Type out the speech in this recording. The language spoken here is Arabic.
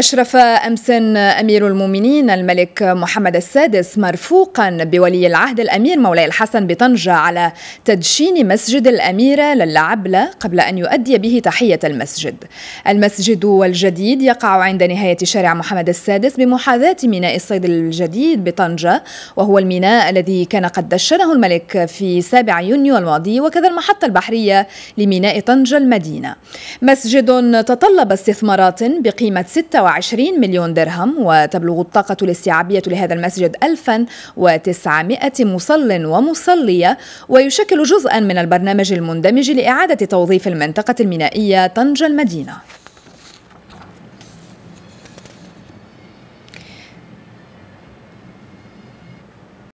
أشرف أمس أمير المؤمنين الملك محمد السادس مرفوقا بولي العهد الأمير مولاي الحسن بطنجة على تدشين مسجد الأميرة للعبلة قبل أن يؤدي به تحية المسجد المسجد الجديد يقع عند نهاية شارع محمد السادس بمحاذاة ميناء الصيد الجديد بطنجة وهو الميناء الذي كان قد دشنه الملك في 7 يونيو الماضي وكذا المحطة البحرية لميناء طنجة المدينة مسجد تطلب استثمارات بقيمة 6 120 مليون درهم وتبلغ الطاقة الاستيعابية لهذا المسجد 1900 مصل ومصلية ويشكل جزءا من البرنامج المندمج لإعادة توظيف المنطقة المينائية طنجة المدينة